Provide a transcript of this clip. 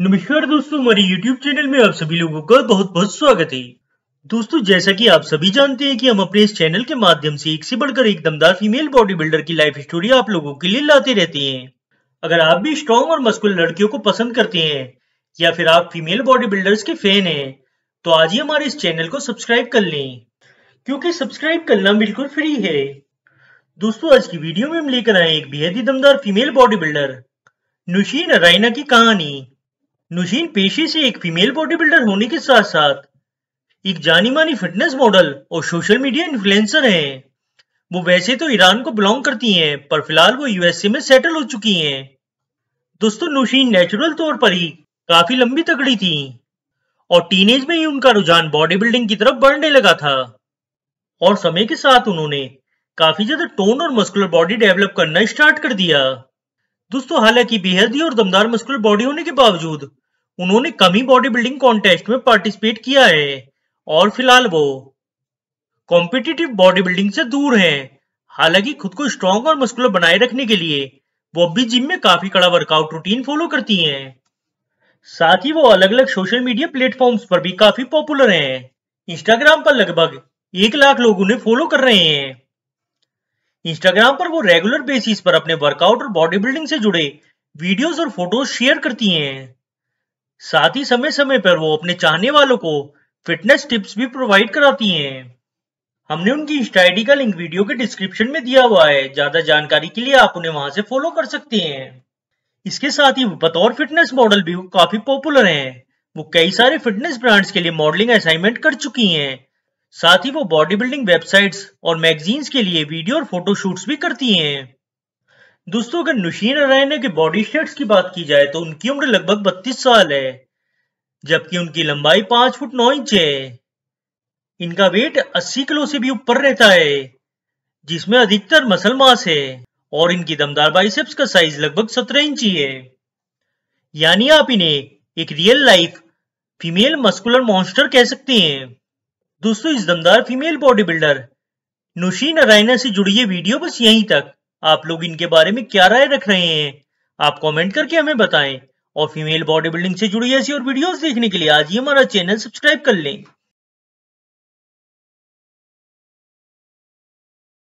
नमस्कार दोस्तों हमारे YouTube चैनल में आप सभी लोगों का बहुत बहुत स्वागत है दोस्तों जैसा कि आप सभी जानते हैं कि हम अपने इस चैनल के माध्यम से एक से बढ़कर एक दमदार फीमेल बॉडी बिल्डर की लाइफ स्टोरी आप लोगों के लिए लाते रहते हैं अगर आप भी स्ट्रॉन्ग और मस्कुलर लड़कियों को पसंद करते हैं या फिर आप फीमेल बॉडी बिल्डर्स के फैन है तो आज ही हमारे इस चैनल को सब्सक्राइब कर लें क्योंकि सब्सक्राइब करना बिल्कुल फ्री है दोस्तों आज की वीडियो में हम लेकर आए एक बेहद ही दमदार female body builder Nushin Raina की कहानी नुशीन पेशे से एक फीमेल बॉडी बिल्डर होने के साथ साथ एक जानी मानी फिटनेस मॉडल और सोशल मीडिया इन्फ्लुएंसर हैं। वो वैसे तो ईरान को बिलोंग करती हैं पर फिलहाल वो यूएसए में सेटल हो चुकी हैं। दोस्तों नुशीन नेचुरल तौर पर ही काफी लंबी तकड़ी थी और टीनेज में ही उनका रुझान बॉडी बिल्डिंग की तरफ बढ़ने लगा था और समय के साथ उन्होंने काफी ज्यादा टोन और मस्कुलर बॉडी डेवलप करना स्टार्ट कर दिया दोस्तों हालांकि बेहद ही और दमदार मस्कुलर बॉडी होने के बावजूद उन्होंने कमी बॉडी बिल्डिंग कॉन्टेस्ट में पार्टिसिपेट किया है और फिलहाल वो कॉम्पिटिटिव बॉडी बिल्डिंग से दूर है हालांकि खुद को स्ट्रॉन्ग और मस्कुलर बनाए रखने के लिए वो भी जिम में काफी कड़ा वर्कआउट रूटीन फॉलो करती हैं। साथ ही वो अलग अलग सोशल मीडिया प्लेटफॉर्म्स पर भी काफी पॉपुलर हैं। इंस्टाग्राम पर लगभग एक लाख लोग उन्हें फॉलो कर रहे हैं इंस्टाग्राम पर वो रेगुलर बेसिस पर अपने वर्कआउट और बॉडी बिल्डिंग से जुड़े वीडियोस और फोटोज शेयर करती हैं साथ ही समय समय पर वो अपने चाहने वालों को फिटनेस टिप्स भी प्रोवाइड कराती हैं हमने उनकी इंस्टाइडी का लिंक वीडियो के डिस्क्रिप्शन में दिया हुआ है ज्यादा जानकारी के लिए आप उन्हें वहां से फॉलो कर सकते हैं इसके साथ ही बतौर फिटनेस मॉडल भी काफी पॉपुलर है वो कई सारे फिटनेस ब्रांड्स के लिए मॉडलिंग असाइनमेंट कर चुकी है साथ ही वो बॉडी बिल्डिंग वेबसाइट्स और मैगजीन्स के लिए वीडियो और फोटोशूट्स भी करती हैं दोस्तों अगर नुशीन नारायण के बॉडी शेड्स की बात की जाए तो उनकी उम्र लगभग बत्तीस साल है जबकि उनकी लंबाई पांच फुट नौ इंच है इनका वेट 80 किलो से भी ऊपर रहता है जिसमें अधिकतर मसल मास है और इनकी दमदार बाइसेप्स का साइज लगभग 17 इंच ही है यानी आप इन्हें एक real life female muscular monster कह सकते हैं दोस्तों इस दमदार female body builder Nushi Narayana से जुड़ी ये वीडियो बस यहीं तक आप लोग इनके बारे में क्या राय रख रहे हैं आप कमेंट करके हमें बताएं और फीमेल बॉडी बिल्डिंग से जुड़ी ऐसी और वीडियोस देखने के लिए आज ही हमारा चैनल सब्सक्राइब कर लें